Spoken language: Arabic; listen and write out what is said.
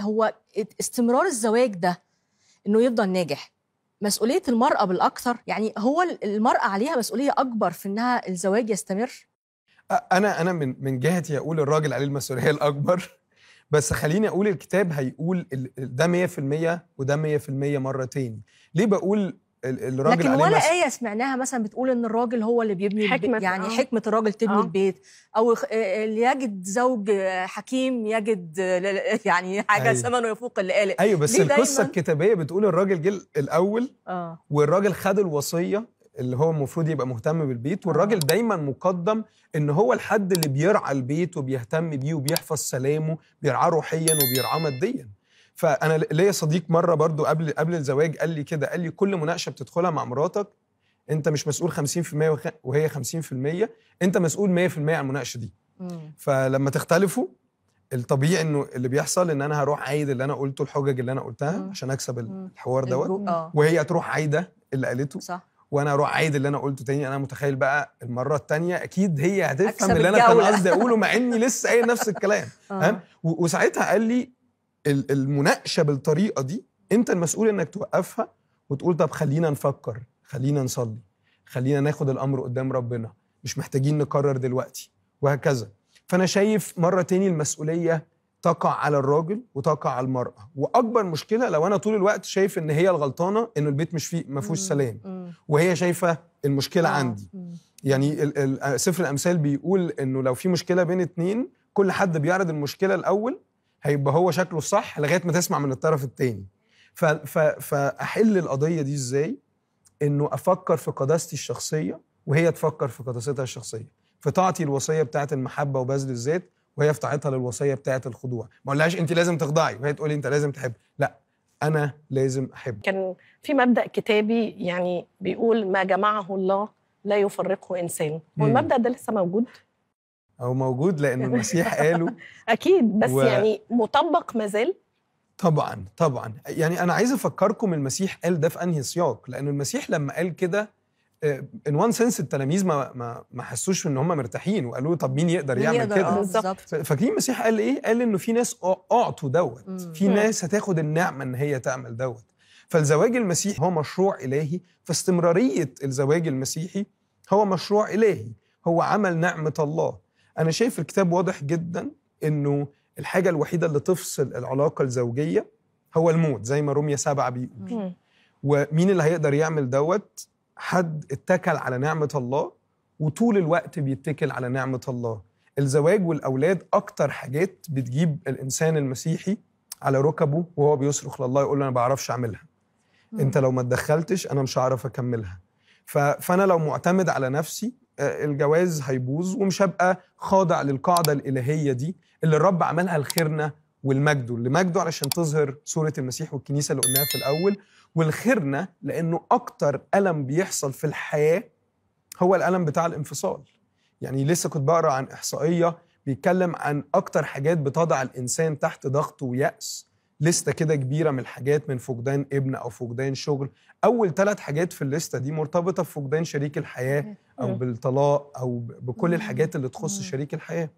هو استمرار الزواج ده انه يفضل ناجح مسؤوليه المراه بالاكثر يعني هو المراه عليها مسؤوليه اكبر في انها الزواج يستمر انا انا من من جهتي اقول الراجل عليه المسؤوليه الاكبر بس خليني اقول الكتاب هيقول ده 100% وده 100% مرتين ليه بقول الراجل لكن ولا ايه سمعناها مثلا بتقول ان الراجل هو اللي بيبني حكمة البيت يعني آه. حكمه الراجل تبني آه. البيت او آه، اللي يجد زوج آه، حكيم يجد آه، يعني حاجه أيوه. ثمنه يفوق اللي قالت ايوه بس القصه الكتابيه بتقول الراجل جه الاول آه. والراجل خد الوصيه اللي هو المفروض يبقى مهتم بالبيت والراجل دايما مقدم ان هو الحد اللي بيرعى البيت وبيهتم بيه وبيحفظ سلامه بيرعاه روحيا وبيرعاه ماديا فانا ليا صديق مره برضو قبل قبل الزواج قال لي كده قال لي كل مناقشه بتدخلها مع مراتك انت مش مسؤول 50% وهي 50% انت مسؤول 100% عن المناقشه دي فلما تختلفوا الطبيعي انه اللي بيحصل ان انا هروح عايد اللي انا قلته الحجج اللي انا قلتها عشان اكسب الحوار دوت آه. وهي تروح عايده اللي قالته صح وانا اروح عايد اللي انا قلته تاني انا متخيل بقى المره التانيه اكيد هي هتفهم اللي انا كان قصدي اقوله مع اني لسه قايل نفس الكلام آه. وساعتها قال لي المناقشه بالطريقه دي انت المسؤول انك توقفها وتقول طب خلينا نفكر خلينا نصلي خلينا ناخد الامر قدام ربنا مش محتاجين نقرر دلوقتي وهكذا فانا شايف مره تاني المسؤوليه تقع على الراجل وتقع على المراه واكبر مشكله لو انا طول الوقت شايف ان هي الغلطانه انه البيت مش فيه ما فيهوش سلام وهي شايفه المشكله آه، عندي يعني سفر الامثال بيقول انه لو في مشكله بين اتنين كل حد بيعرض المشكله الاول هيبقى هو شكله الصح لغايه ما تسمع من الطرف الثاني فاحل القضيه دي ازاي انه افكر في قداستي الشخصيه وهي تفكر في قداستها الشخصيه في طاعتي الوصيه بتاعه المحبه وبذل الذات وهي في طاعتها للوصيه بتاعه الخضوع ما اقولهاش انت لازم تخضعي وهي تقولي انت لازم تحب لا انا لازم احب كان في مبدا كتابي يعني بيقول ما جمعه الله لا يفرقه انسان هو المبدا ده لسه موجود هو موجود لأن المسيح قاله أكيد بس و... يعني مطبق ما زال طبعا طبعا يعني أنا عايز أفكركم المسيح قال ده في أنهي سياق لأن المسيح لما قال كده ان وان سنس التلاميذ ما ما ما حسوش ان هم مرتاحين وقالوا طب مين يقدر مين يعمل كده آه، آه، بالظبط فاكرين المسيح قال ايه؟ قال انه في ناس اعطوا دوت في ناس هتاخد النعمه ان هي تعمل دوت فالزواج المسيحي هو مشروع الهي فاستمراريه الزواج المسيحي هو مشروع الهي هو عمل نعمه الله انا شايف الكتاب واضح جدا انه الحاجه الوحيده اللي تفصل العلاقه الزوجيه هو الموت زي ما روميا سبعة بيقول ومين اللي هيقدر يعمل دوت حد اتكل على نعمه الله وطول الوقت بيتكل على نعمه الله الزواج والاولاد اكتر حاجات بتجيب الانسان المسيحي على ركبه وهو بيصرخ لله يقول له انا ما بعرفش اعملها انت لو ما تدخلتش انا مش هعرف اكملها فانا لو معتمد على نفسي آه، الجواز هيبوظ ومش هبقى خاضع للقاعده الالهيه دي اللي الرب عملها لخيرنا اللي لمجده علشان تظهر صوره المسيح والكنيسه اللي قلناها في الاول والخيرنا لانه اكتر الم بيحصل في الحياه هو الالم بتاع الانفصال يعني لسه كنت بقرا عن احصائيه بيتكلم عن اكتر حاجات بتضع الانسان تحت ضغط ويأس لستة كده كبيرة من الحاجات من فقدان ابن أو فقدان شغل أول ثلاث حاجات في الليستة دي مرتبطة بفقدان شريك الحياة او بالطلاق او بكل الحاجات اللي تخص شريك الحياه